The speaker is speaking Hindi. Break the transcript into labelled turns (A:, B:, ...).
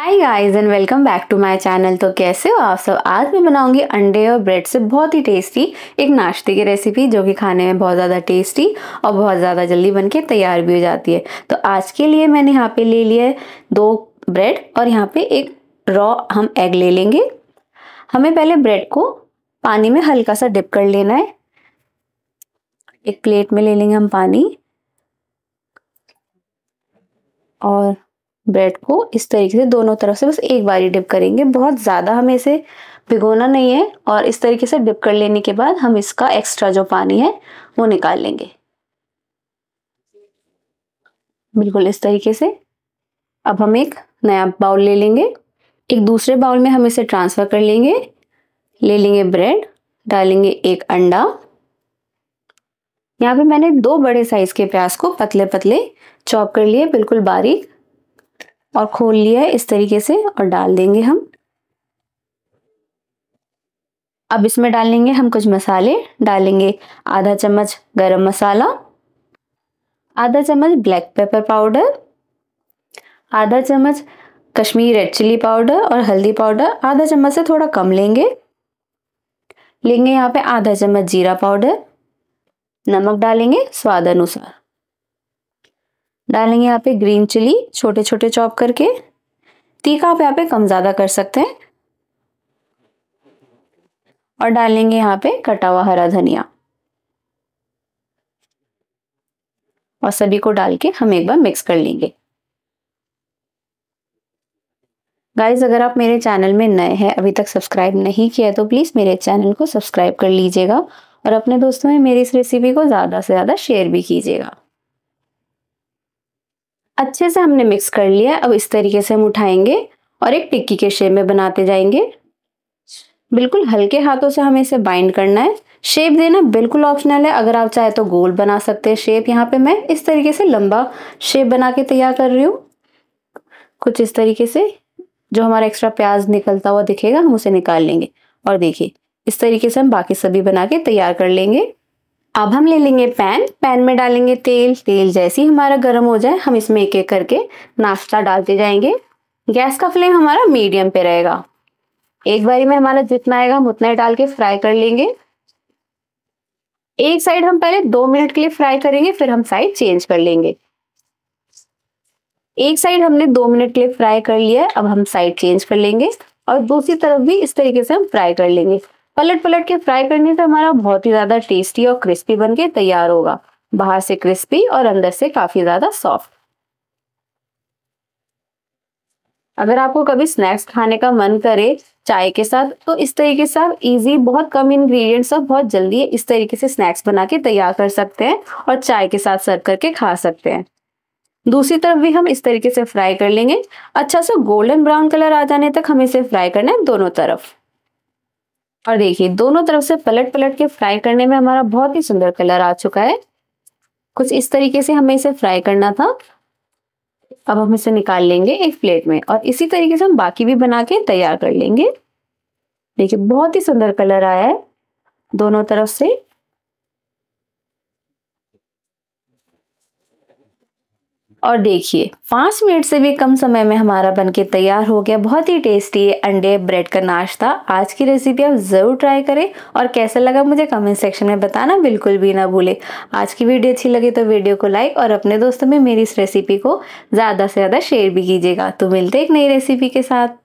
A: hi guys and welcome back to my channel तो कैसे हो आप सब आज मैं बनाऊंगी अंडे और ब्रेड से बहुत ही टेस्टी एक नाश्ते की रेसिपी जो कि खाने में बहुत ज़्यादा टेस्टी और बहुत ज़्यादा जल्दी बनके तैयार भी हो जाती है तो आज के लिए मैंने यहाँ पे ले लिया है दो ब्रेड और यहाँ पे एक रॉ हम एग ले लेंगे हमें पहले ब्रेड को पानी में हल्का सा डिप कर लेना है एक प्लेट में ले लेंगे हम पानी और ब्रेड को इस तरीके से दोनों तरफ से बस एक बार ही डिप करेंगे बहुत ज़्यादा हमें इसे भिगोना नहीं है और इस तरीके से डिप कर लेने के बाद हम इसका एक्स्ट्रा जो पानी है वो निकाल लेंगे बिल्कुल इस तरीके से अब हम एक नया बाउल ले लेंगे एक दूसरे बाउल में हम इसे ट्रांसफ़र कर लेंगे ले लेंगे ब्रेड डालेंगे एक अंडा यहाँ पे मैंने दो बड़े साइज़ के प्याज को पतले पतले चॉप कर लिए बिल्कुल बारीक और खोल लिया है इस तरीके से और डाल देंगे हम अब इसमें डालेंगे हम कुछ मसाले डालेंगे आधा चम्मच गरम मसाला आधा चम्मच ब्लैक पेपर पाउडर आधा चम्मच कश्मीरी रेड चिली पाउडर और हल्दी पाउडर आधा चम्मच से थोड़ा कम लेंगे लेंगे यहाँ पे आधा चम्मच जीरा पाउडर नमक डालेंगे स्वाद अनुसार डालेंगे यहाँ पे ग्रीन चिली छोटे छोटे चॉप करके तीखा आप यहाँ पे कम ज़्यादा कर सकते हैं और डालेंगे यहाँ पे कटा हुआ हरा धनिया और सभी को डाल के हम एक बार मिक्स कर लेंगे गाइज अगर आप मेरे चैनल में नए हैं अभी तक सब्सक्राइब नहीं किया तो प्लीज़ मेरे चैनल को सब्सक्राइब कर लीजिएगा और अपने दोस्तों में मेरी इस रेसिपी को ज़्यादा से ज़्यादा शेयर भी कीजिएगा अच्छे से हमने मिक्स कर लिया अब इस तरीके से हम उठाएंगे और एक टिक्की के शेप में बनाते जाएंगे बिल्कुल हल्के हाथों से हमें इसे बाइंड करना है शेप देना बिल्कुल ऑप्शनल है अगर आप चाहे तो गोल बना सकते हैं शेप यहाँ पे मैं इस तरीके से लंबा शेप बना के तैयार कर रही हूँ कुछ इस तरीके से जो हमारा एक्स्ट्रा प्याज निकलता हुआ दिखेगा हम उसे निकाल लेंगे और देखिए इस तरीके से हम बाकी सभी बना के तैयार कर लेंगे अब हम ले लेंगे पैन पैन में डालेंगे तेल तेल जैसे ही हमारा गर्म हो जाए हम इसमें एक एक करके नाश्ता डालते जाएंगे गैस का फ्लेम हमारा मीडियम पे रहेगा एक बारी में हमारा जितना आएगा हम उतना ही डाल के फ्राई कर लेंगे एक साइड हम पहले दो मिनट के लिए फ्राई करेंगे फिर हम साइड चेंज कर लेंगे एक साइड हमने दो मिनट के लिए फ्राई कर लिया है अब हम साइड चेंज कर लेंगे और दूसरी तरफ भी इस तरीके से हम फ्राई कर लेंगे पलट पलट के फ्राई करने तो हमारा बहुत ही ज़्यादा टेस्टी और क्रिस्पी बन के तैयार होगा बाहर से क्रिस्पी और अंदर से काफ़ी ज़्यादा सॉफ्ट अगर आपको कभी स्नैक्स खाने का मन करे चाय के साथ तो इस तरीके से आप इजी बहुत कम इंग्रेडिएंट्स और बहुत जल्दी इस तरीके से स्नैक्स बना के तैयार कर सकते हैं और चाय के साथ सर्व करके खा सकते हैं दूसरी तरफ भी हम इस तरीके से फ्राई कर लेंगे अच्छा सा गोल्डन ब्राउन कलर आ जाने तक हम इसे फ्राई करना है दोनों तरफ और देखिए दोनों तरफ से पलट पलट के फ्राई करने में हमारा बहुत ही सुंदर कलर आ चुका है कुछ इस तरीके से हमें इसे फ्राई करना था अब हम इसे निकाल लेंगे एक प्लेट में और इसी तरीके से हम बाकी भी बना के तैयार कर लेंगे देखिए बहुत ही सुंदर कलर आया है दोनों तरफ से और देखिए पाँच मिनट से भी कम समय में हमारा बनके तैयार हो गया बहुत ही टेस्टी है अंडे ब्रेड का नाश्ता आज की रेसिपी आप ज़रूर ट्राई करें और कैसा लगा मुझे कमेंट सेक्शन में बताना बिल्कुल भी ना भूलें आज की वीडियो अच्छी लगी तो वीडियो को लाइक और अपने दोस्तों में मेरी इस रेसिपी को ज़्यादा से ज़्यादा शेयर भी कीजिएगा तो मिलते एक नई रेसिपी के साथ